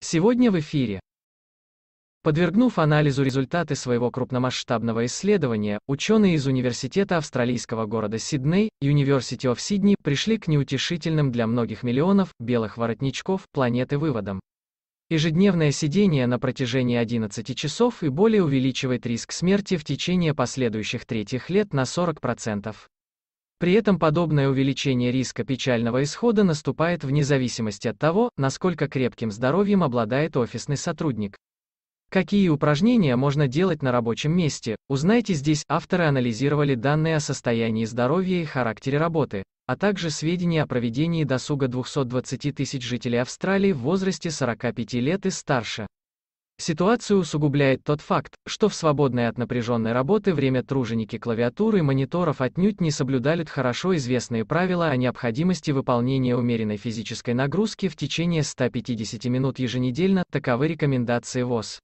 Сегодня в эфире. Подвергнув анализу результаты своего крупномасштабного исследования, ученые из университета австралийского города Сидней, University of Sydney, пришли к неутешительным для многих миллионов белых воротничков планеты выводам. Ежедневное сидение на протяжении 11 часов и более увеличивает риск смерти в течение последующих третьих лет на 40%. При этом подобное увеличение риска печального исхода наступает вне зависимости от того, насколько крепким здоровьем обладает офисный сотрудник. Какие упражнения можно делать на рабочем месте, узнайте здесь. Авторы анализировали данные о состоянии здоровья и характере работы, а также сведения о проведении досуга 220 тысяч жителей Австралии в возрасте 45 лет и старше. Ситуацию усугубляет тот факт, что в свободное от напряженной работы время труженики клавиатуры и мониторов отнюдь не соблюдают хорошо известные правила о необходимости выполнения умеренной физической нагрузки в течение 150 минут еженедельно, таковы рекомендации ВОЗ.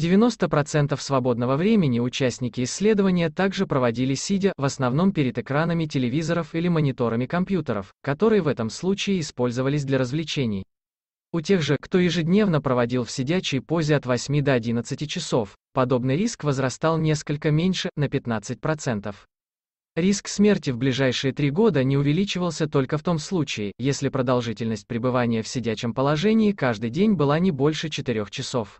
90% свободного времени участники исследования также проводили сидя, в основном перед экранами телевизоров или мониторами компьютеров, которые в этом случае использовались для развлечений. У тех же, кто ежедневно проводил в сидячей позе от 8 до 11 часов, подобный риск возрастал несколько меньше, на 15%. Риск смерти в ближайшие три года не увеличивался только в том случае, если продолжительность пребывания в сидячем положении каждый день была не больше 4 часов.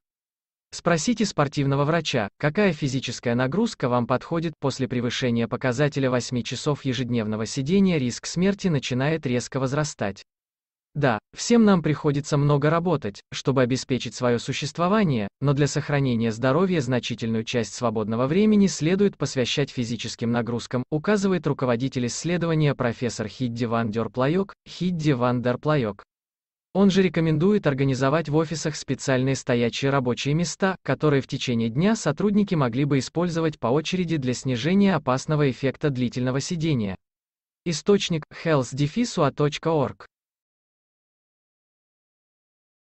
Спросите спортивного врача, какая физическая нагрузка вам подходит после превышения показателя 8 часов ежедневного сидения риск смерти начинает резко возрастать. Да, всем нам приходится много работать, чтобы обеспечить свое существование, но для сохранения здоровья значительную часть свободного времени следует посвящать физическим нагрузкам, указывает руководитель исследования профессор Хидди Ван Дерплайок, Хидди Ван Дерплайок. Он же рекомендует организовать в офисах специальные стоячие рабочие места, которые в течение дня сотрудники могли бы использовать по очереди для снижения опасного эффекта длительного сидения. Источник healthdefisua.org